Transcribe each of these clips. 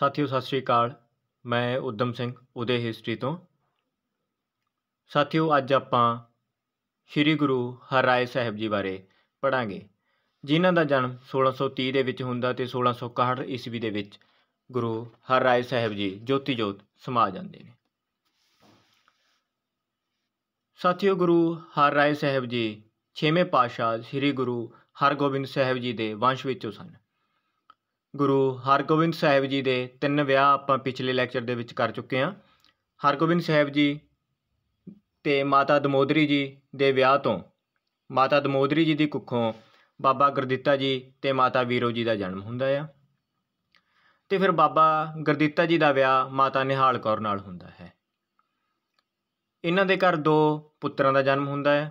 ਸਾਥੀਓ ਸਤਿ ਸ਼੍ਰੀ ਅਕਾਲ ਮੈਂ ਉਦਮ ਸਿੰਘ ਉਦੇ ਹਿਸਟਰੀ ਤੋਂ ਸਾਥੀਓ ਅੱਜ ਆਪਾਂ ਸ੍ਰੀ ਗੁਰੂ ਹਰਿ ਸਾਹਿਬ ਜੀ ਬਾਰੇ ਪੜਾਂਗੇ ਜਿਨ੍ਹਾਂ ਦਾ ਜਨਮ 1630 ਦੇ ਵਿੱਚ ਹੁੰਦਾ ਤੇ 1661 ਈਸਵੀ ਦੇ ਵਿੱਚ ਗੁਰੂ ਹਰਿ ਸਾਹਿਬ ਜੀ ਜੋਤੀ ਜੋਤ ਸਮਾ ਜਾਂਦੇ ਨੇ ਸਾਥੀਓ ਗੁਰੂ ਹਰਿ ਸਾਹਿਬ ਜੀ 6ਵੇਂ ਪਾਤਸ਼ਾਹ ਸ੍ਰੀ ਗੁਰੂ ਹਰਗੋਬਿੰਦ ਸਾਹਿਬ ਜੀ ਦੇ ਵੰਸ਼ ਵਿੱਚੋਂ ਸਨ ਗੁਰੂ ਹਰਗੋਬਿੰਦ ਸਾਹਿਬ ਜੀ ਦੇ ਤਿੰਨ ਵਿਆਹ ਆਪਾਂ ਪਿਛਲੇ ਲੈਕਚਰ ਦੇ ਵਿੱਚ ਕਰ ਚੁੱਕੇ ਹਾਂ ਹਰਗੋਬਿੰਦ ਸਾਹਿਬ ਜੀ ਤੇ ਮਾਤਾ ਦਮੋਦਰੀ ਜੀ ਦੇ ਵਿਆਹ ਤੋਂ ਮਾਤਾ ਦਮੋਦਰੀ ਜੀ ਦੀ ਕੁੱਖੋਂ ਬਾਬਾ ਗੁਰਦਿੱਤਾ ਜੀ ਤੇ ਮਾਤਾ ਵੀਰੋ ਜੀ ਦਾ ਜਨਮ ਹੁੰਦਾ ਆ ਤੇ ਫਿਰ ਬਾਬਾ ਗੁਰਦਿੱਤਾ ਜੀ ਦਾ ਵਿਆਹ ਮਾਤਾ ਨਿਹਾਲ ਕੌਰ ਨਾਲ ਹੁੰਦਾ ਹੈ ਇਹਨਾਂ ਦੇ ਘਰ ਦੋ ਪੁੱਤਰਾਂ ਦਾ ਜਨਮ ਹੁੰਦਾ ਹੈ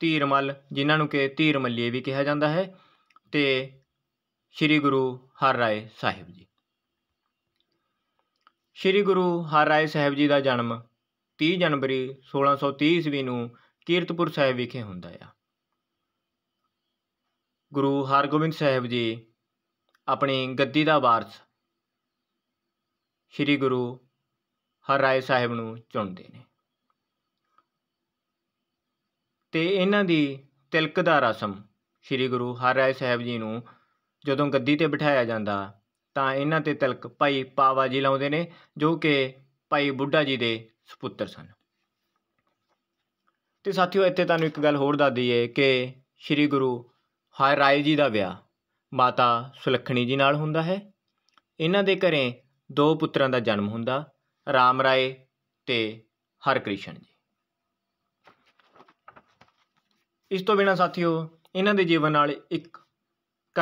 ਧੀਰਮਲ ਜਿਨ੍ਹਾਂ ਨੂੰ ਕਿ ਧੀਰਮੱਲੀਏ ਵੀ ਕਿਹਾ ਜਾਂਦਾ ਹੈ ਤੇ ਸ੍ਰੀ ਗੁਰੂ ਹਰ ਰਾਏ ਸਾਹਿਬ ਜੀ ਸ੍ਰੀ ਗੁਰੂ ਹਰ ਰਾਏ ਸਾਹਿਬ ਜੀ ਦਾ ਜਨਮ 30 ਜਨਵਰੀ 1630 ਈਸਵੀ ਨੂੰ ਕੀਰਤਪੁਰ ਸਾਹਿਬ ਵਿਖੇ ਹੁੰਦਾ ਆ ਗੁਰੂ ਹਰਗੋਬਿੰਦ ਸਾਹਿਬ ਜੀ ਆਪਣੀ ਗੱਦੀ ਦਾ ਵਾਰਸ ਸ੍ਰੀ ਗੁਰੂ ਹਰ ਰਾਏ ਸਾਹਿਬ ਨੂੰ ਚੁਣਦੇ ਨੇ ਤੇ ਇਹਨਾਂ ਦੀ ਤਿਲਕ ਦਾ ਰਸਮ ਸ੍ਰੀ ਗੁਰੂ ਹਰ ਸਾਹਿਬ ਜੀ ਨੂੰ ਜਦੋਂ ਗੱਦੀ 'ਤੇ ਬਿਠਾਇਆ ਜਾਂਦਾ ਤਾਂ ਇਹਨਾਂ 'ਤੇ ਤਿਲਕ ਭਾਈ ਪਾਵਾ ਜੀ ਲਾਉਂਦੇ ਨੇ ਜੋ ਕਿ ਭਾਈ ਬੁੱਢਾ ਜੀ ਦੇ ਸੁਪੁੱਤਰ ਸਨ ਤੇ ਸਾਥੀਓ ਇੱਥੇ ਤੁਹਾਨੂੰ ਇੱਕ ਗੱਲ ਹੋਰ ਦੱਸ ਦਈਏ ਕਿ ਸ੍ਰੀ ਗੁਰੂ ਰਾਏ ਜੀ ਦਾ ਵਿਆਹ ਮਾਤਾ ਸੁਲੱਖਣੀ ਜੀ ਨਾਲ ਹੁੰਦਾ ਹੈ ਇਹਨਾਂ ਦੇ ਘਰੇ ਦੋ ਪੁੱਤਰਾਂ ਦਾ ਜਨਮ ਹੁੰਦਾ ਰਾਮ ਰਾਏ ਤੇ ਹਰਕ੍ਰਿਸ਼ਨ ਜੀ ਇਸ ਤੋਂ ਬਿਨਾ ਸਾਥੀਓ ਇਹਨਾਂ ਦੇ ਜੀਵਨ ਨਾਲ ਇੱਕ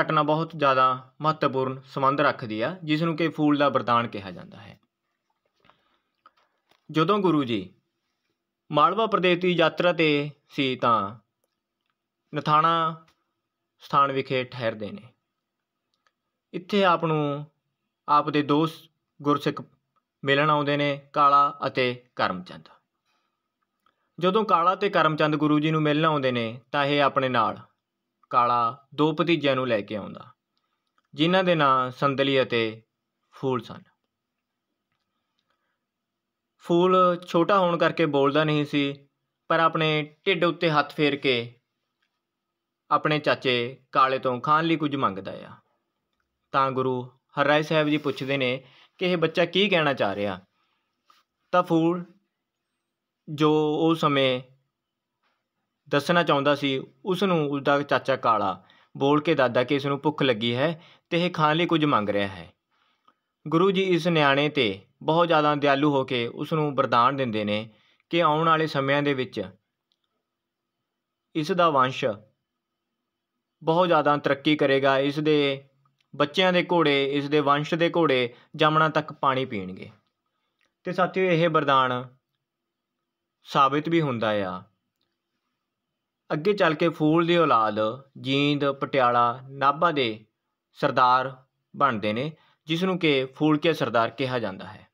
ਘਟਨਾ ਬਹੁਤ ਜ਼ਿਆਦਾ ਮਹੱਤਵਪੂਰਨ ਸੰਬੰਧ ਰੱਖਦੀ ਆ ਜਿਸ ਨੂੰ ਕਿ ਫੂਲ ਦਾ ਵਰਦਾਨ ਕਿਹਾ ਜਾਂਦਾ ਹੈ ਜਦੋਂ ਗੁਰੂ ਜੀ ਮਾਲਵਾ ਪ੍ਰਦੇਸ਼ ਦੀ ਯਾਤਰਾ ਤੇ ਸੀ ਤਾਂ ਨਥਾਣਾ ਸਥਾਨ ਵਿਖੇ ਠਹਿਰਦੇ ਨੇ ਇੱਥੇ ਆਪ ਨੂੰ ਆਪ ਦੇ ਦੋਸਤ ਗੁਰਸਿੱਖ ਮਿਲਣ ਆਉਂਦੇ ਨੇ ਕਾਲਾ ਅਤੇ ਕਰਮਚੰਦ ਜਦੋਂ ਕਾਲਾ ਤੇ ਕਰਮਚੰਦ ਗੁਰੂ ਜੀ ਨੂੰ ਮਿਲਣ ਆਉਂਦੇ ਨੇ ਤਾਂ ਇਹ ਆਪਣੇ ਨਾਲ ਕਾਲਾ ਦੋ ਭਤੀਜਿਆਂ ਨੂੰ ਲੈ ਕੇ ਆਉਂਦਾ ਜਿਨ੍ਹਾਂ ਦੇ ਨਾਂ ਸੰਦਲੀ ਅਤੇ ਫੂਲ ਸਨ ਫੂਲ ਛੋਟਾ ਹੋਣ ਕਰਕੇ ਬੋਲਦਾ ਨਹੀਂ ਸੀ ਪਰ ਆਪਣੇ ਢਿੱਡ ਉੱਤੇ ਹੱਥ ਫੇਰ ਕੇ ਆਪਣੇ ਚਾਚੇ ਕਾਲੇ ਤੋਂ ਖਾਣ ਲਈ ਕੁਝ ਮੰਗਦਾ ਆ ਤਾਂ ਗੁਰੂ ਹਰਰਾਏ ਸਾਹਿਬ ਜੀ ਪੁੱਛਦੇ ਨੇ ਕਿ ਇਹ ਬੱਚਾ ਕੀ ਕਹਿਣਾ ਚਾਹ ਰਿਹਾ ਤਾਂ ਫੂਲ ਜੋ ਉਸ ਸਮੇਂ ਦੱਸਣਾ ਚਾਹੁੰਦਾ ਸੀ ਉਸ ਨੂੰ ਉਸ ਦਾ ਚਾਚਾ ਕਾਲਾ ਬੋਲ ਕੇ ਦਾਦਾ ਕਿ ਇਸ ਨੂੰ ਭੁੱਖ ਲੱਗੀ ਹੈ ਤੇ ਇਹ ਖਾਣ ਲਈ ਕੁਝ ਮੰਗ ਰਿਹਾ ਹੈ ਗੁਰੂ ਜੀ ਇਸ ਨਿਆਣੇ ਤੇ ਬਹੁਤ ਜ਼ਿਆਦਾ ਦਿਆਲੂ ਹੋ ਕੇ ਉਸ ਨੂੰ ਵਰਦਾਨ ਦਿੰਦੇ ਨੇ ਕਿ ਆਉਣ ਵਾਲੇ ਸਮਿਆਂ ਦੇ ਵਿੱਚ ਇਸ ਦਾ ਵੰਸ਼ ਬਹੁਤ ਜ਼ਿਆਦਾ ਤਰੱਕੀ ਕਰੇਗਾ ਇਸ ਦੇ ਬੱਚਿਆਂ ਦੇ ਘੋੜੇ ਇਸ ਦੇ ਵੰਸ਼ ਦੇ ਘੋੜੇ ਜਮਣਾ ਤੱਕ ਪਾਣੀ ਪੀਣਗੇ ਤੇ ਸਾਥੀਓ ਇਹ ਵਰਦਾਨ ਸਾਬਿਤ ਵੀ ਹੁੰਦਾ ਆ ਅੱਗੇ ਚੱਲ ਕੇ ਫੂਲ ਦੀ ਔਲਾਦ ਜੀਂਦ ਪਟਿਆਲਾ ਨਾਭਾ ਦੇ ਸਰਦਾਰ ਬਣਦੇ ਨੇ ਜਿਸ ਨੂੰ ਕਿ ਫੂਲਕੇ ਸਰਦਾਰ ਕਿਹਾ ਜਾਂਦਾ ਹੈ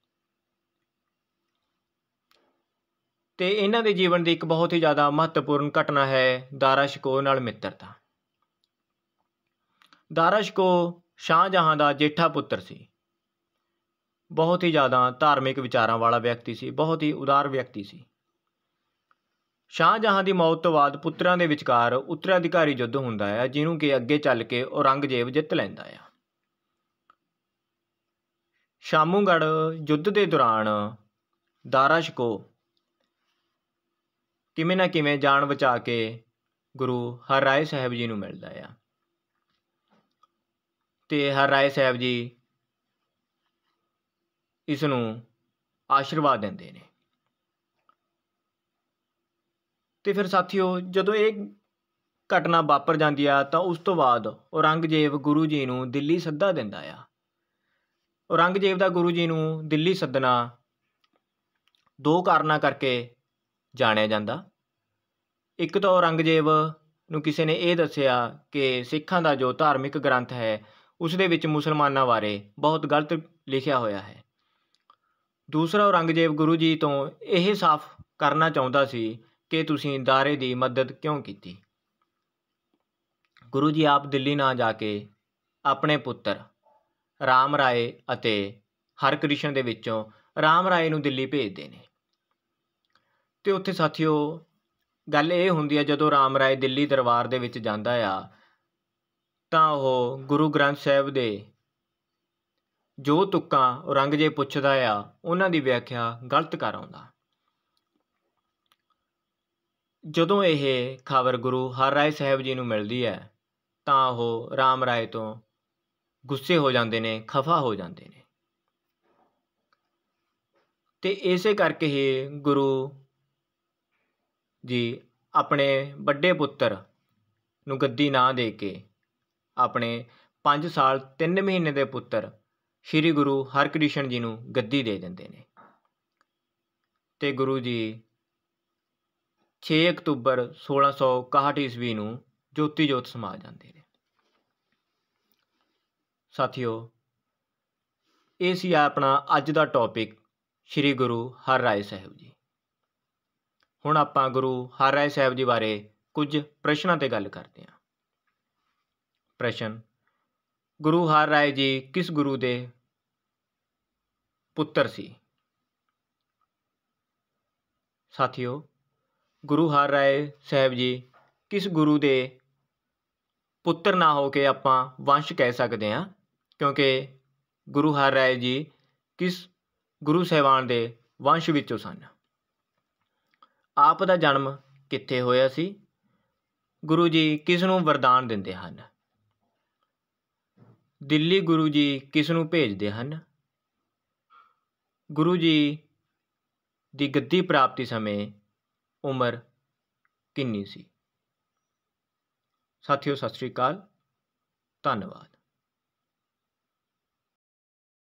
ਤੇ ਇਹਨਾਂ ਦੇ ਜੀਵਨ ਦੀ ਇੱਕ ਬਹੁਤ ਹੀ ਜ਼ਿਆਦਾ ਮਹੱਤਵਪੂਰਨ ਘਟਨਾ ਹੈ ਦਾਰਾ ਸ਼ਕੋ ਨਾਲ ਮਿੱਤਰਤਾ ਦਾਰਾ ਸ਼ਕੋ ਸ਼ਾਹਜਹਾਂ ਦਾ ਜੇਠਾ ਪੁੱਤਰ ਸੀ ਬਹੁਤ ਹੀ ਜ਼ਿਆਦਾ ਧਾਰਮਿਕ ਵਿਚਾਰਾਂ ਵਾਲਾ ਵਿਅਕਤੀ ਸੀ ਬਹੁਤ ਹੀ ਉਦਾਰ ਵਿਅਕਤੀ ਸੀ ਸ਼ਾਹਜਹਾਂ ਦੀ ਮੌਤ ਤੋਂ ਬਾਅਦ ਪੁੱਤਰਾਂ ਦੇ ਵਿਚਕਾਰ ਉੱਤਰਾਧਿਕਾਰੀ ਯੁੱਧ ਹੁੰਦਾ ਹੈ ਜਿਹਨੂੰ ਕਿ ਅੱਗੇ ਚੱਲ ਕੇ ਔਰੰਗਜ਼ੇਬ ਜਿੱਤ ਲੈਂਦਾ ਹੈ ਸ਼ਾਮੂਗੜ ਯੁੱਧ ਦੇ ਦੌਰਾਨ ਦਾਰਾ ਸ਼ਿਕੋ ਕਿਵੇਂ ਨਾ ਕਿਵੇਂ ਜਾਨ ਬਚਾ ਕੇ ਗੁਰੂ ਹਰਰਾਏ ਸਾਹਿਬ ਜੀ ਨੂੰ ਮਿਲਦਾ ਆ ਤੇ ਹਰਰਾਏ ਸਾਹਿਬ ਜੀ ਇਸ ਨੂੰ ਆਸ਼ੀਰਵਾਦ ਦਿੰਦੇ ਨੇ ਤੇ ਫਿਰ ਸਾਥੀਓ ਜਦੋਂ ਇਹ ਘਟਨਾ ਵਾਪਰ ਜਾਂਦੀ ਆ ਤਾਂ ਉਸ ਤੋਂ ਬਾਅਦ ਔਰੰਗਜ਼ੇਬ ਗੁਰੂ ਜੀ ਨੂੰ ਦਿੱਲੀ ਸੱਦਾ ਦਿੰਦਾ ਆ ਔਰੰਗਜ਼ੇਬ ਦਾ ਗੁਰੂ ਜੀ ਨੂੰ ਦਿੱਲੀ ਸੱਦਣਾ ਦੋ ਕਾਰਨਾਂ ਕਰਕੇ ਜਾਣਿਆ ਜਾਂਦਾ ਇੱਕ ਤਾਂ ਔਰੰਗਜ਼ੇਬ ਨੂੰ ਕਿਸੇ ਨੇ ਇਹ ਦੱਸਿਆ ਕਿ ਸਿੱਖਾਂ ਦਾ ਜੋ ਧਾਰਮਿਕ ਗ੍ਰੰਥ ਹੈ ਉਸ ਦੇ ਵਿੱਚ ਮੁਸਲਮਾਨਾਂ ਬਾਰੇ ਬਹੁਤ ਗਲਤ ਲਿਖਿਆ ਹੋਇਆ ਹੈ ਦੂਸਰਾ ਔਰੰਗਜ਼ੇਬ ਗੁਰੂ ਜੀ ਤੋਂ ਇਹ ਸਾਫ਼ ਕਰਨਾ ਚਾਹੁੰਦਾ ਸੀ ਕਿ ਤੁਸੀਂ ਦਾਰੇ ਦੀ ਮਦਦ ਕਿਉਂ ਕੀਤੀ ਗੁਰੂ ਜੀ ਆਪ ਦਿੱਲੀ ਨਾ ਜਾ ਕੇ ਆਪਣੇ ਪੁੱਤਰ ਰਾਮ ਰਾਏ ਅਤੇ ਹਰਕ੍ਰਿਸ਼ਨ ਦੇ ਵਿੱਚੋਂ ਰਾਮ ਰਾਏ ਨੂੰ ਦਿੱਲੀ ਭੇਜਦੇ ਨੇ ਤੇ ਉੱਥੇ ਸਾਥੀਓ ਗੱਲ ਇਹ ਹੁੰਦੀ ਹੈ ਜਦੋਂ ਰਾਮ ਰਾਏ ਦਿੱਲੀ ਦਰਬਾਰ ਦੇ ਵਿੱਚ ਜਾਂਦਾ ਆ ਤਾਂ ਉਹ ਗੁਰੂ ਗ੍ਰੰਥ ਸਾਹਿਬ ਦੇ ਜੋ ਤੁਕਾਂ ਔਰੰਗਜ਼ੇਬ ਪੁੱਛਦਾ ਆ ਉਹਨਾਂ ਦੀ ਵਿਆਖਿਆ ਗਲਤ ਕਰ ਆਉਂਦਾ ਜਦੋਂ ਇਹ ਖ਼ਬਰ ਗੁਰੂ ਹਰਿਰਾਏ ਸਾਹਿਬ ਜੀ ਨੂੰ ਮਿਲਦੀ ਹੈ ਤਾਂ ਉਹ RAM RAI ਤੋਂ ਗੁੱਸੇ ਹੋ ਜਾਂਦੇ ਨੇ ਖਫਾ ਹੋ ਜਾਂਦੇ ਨੇ ਤੇ ਇਸੇ ਕਰਕੇ ਹੀ ਗੁਰੂ ਜੀ ਆਪਣੇ ਵੱਡੇ ਪੁੱਤਰ ਨੂੰ ਗੱਦੀ ਨਾ ਦੇ ਕੇ ਆਪਣੇ 5 ਸਾਲ 3 ਮਹੀਨੇ ਦੇ ਪੁੱਤਰ ਸ੍ਰੀ ਗੁਰੂ ਹਰਕ੍ਰਿਸ਼ਨ ਜੀ ਨੂੰ ਗੱਦੀ ਦੇ ਦਿੰਦੇ ਨੇ ਤੇ ਗੁਰੂ ਜੀ ਛੇ ਅਕਤੂਬਰ 1661 ਸੌ ਇਕਾਹਠ ਈਸਵੀ ਨੂੰ ਜੋਤੀ ਜੋਤ ਸਮਾ ਜਾਂਦੇ ਨੇ ਸਾਥੀਓ ਇਹ ਸੀ ਆਪਣਾ ਅੱਜ ਦਾ ਟੌਪਿਕ ਸ੍ਰੀ ਗੁਰੂ ਹਰ ਰਾਏ ਸਾਹਿਬ ਜੀ ਹੁਣ ਆਪਾਂ ਗੁਰੂ ਹਰ ਰਾਏ ਸਾਹਿਬ ਜੀ ਬਾਰੇ ਕੁਝ ਪ੍ਰਸ਼ਨਾਂ ਤੇ ਗੱਲ ਕਰਦੇ ਹਾਂ ਪ੍ਰਸ਼ਨ ਗੁਰੂ ਹਰ ਰਾਏ ਜੀ ਕਿਸ ਗੁਰੂ ਦੇ ਪੁੱਤਰ ਸੀ ਸਾਥੀਓ ਗੁਰੂ ਹਰਿ ਰਾਏ ਸਾਹਿਬ ਜੀ ਕਿਸ ਗੁਰੂ ਦੇ ਪੁੱਤਰ ਨਾ ਹੋ ਕੇ ਆਪਾਂ ਵੰਸ਼ ਕਹਿ ਸਕਦੇ ਹਾਂ ਕਿਉਂਕਿ ਗੁਰੂ ਹਰਿ ਰਾਏ ਜੀ ਕਿਸ ਗੁਰੂ ਸਾਹਿਬਾਨ ਦੇ ਵੰਸ਼ ਵਿੱਚੋਂ ਸਨ ਆਪ ਦਾ ਜਨਮ ਕਿੱਥੇ ਹੋਇਆ ਸੀ ਗੁਰੂ ਜੀ ਕਿਸ ਨੂੰ ਵਰਦਾਨ ਦਿੰਦੇ ਹਨ ਦਿੱਲੀ ਗੁਰੂ ਜੀ ਕਿਸ ਨੂੰ ਭੇਜਦੇ ਹਨ ਗੁਰੂ ਜੀ ਦੀ ਗੱਦੀ ਪ੍ਰਾਪਤੀ ਸਮੇਂ ਉਮਰ ਕਿੰਨੀ ਸੀ ਸਾਥੀਓ ਸਤਿ ਸ਼੍ਰੀ ਅਕਾਲ ਧੰਨਵਾਦ